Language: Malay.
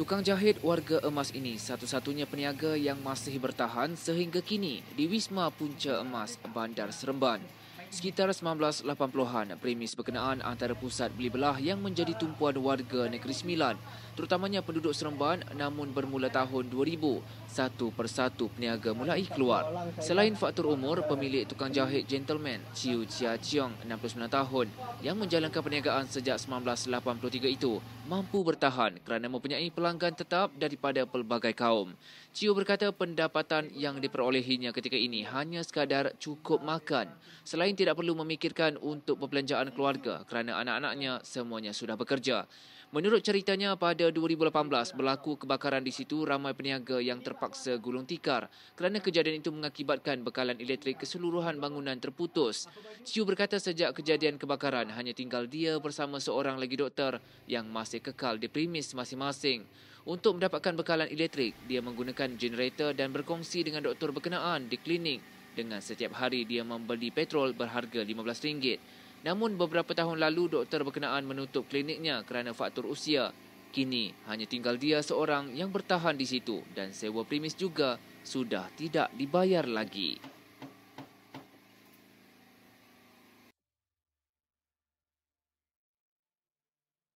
Tukang jahit warga emas ini satu-satunya peniaga yang masih bertahan sehingga kini di Wisma Punca Emas Bandar Seremban. Sekitar 1980-an, premis berkenaan antara pusat beli belah yang menjadi tumpuan warga negeri Sembilan, terutamanya penduduk Seremban, namun bermula tahun 2000, satu persatu peniaga mulai keluar. Selain faktor umur, pemilik tukang jahit gentleman Chiu Chia Chiong, 69 tahun, yang menjalankan perniagaan sejak 1983 itu, mampu bertahan kerana mempunyai pelanggan tetap daripada pelbagai kaum. Chiu berkata pendapatan yang diperolehinya ketika ini hanya sekadar cukup makan. Selain tidak perlu memikirkan untuk perbelanjaan keluarga kerana anak-anaknya semuanya sudah bekerja. Menurut ceritanya, pada 2018 berlaku kebakaran di situ ramai peniaga yang terpaksa gulung tikar kerana kejadian itu mengakibatkan bekalan elektrik keseluruhan bangunan terputus. Ciu berkata sejak kejadian kebakaran, hanya tinggal dia bersama seorang lagi doktor yang masih kekal di premis masing-masing. Untuk mendapatkan bekalan elektrik, dia menggunakan generator dan berkongsi dengan doktor berkenaan di klinik dengan setiap hari dia membeli petrol berharga RM15. Namun beberapa tahun lalu doktor berkenaan menutup kliniknya kerana faktor usia. Kini hanya tinggal dia seorang yang bertahan di situ dan sewa premis juga sudah tidak dibayar lagi.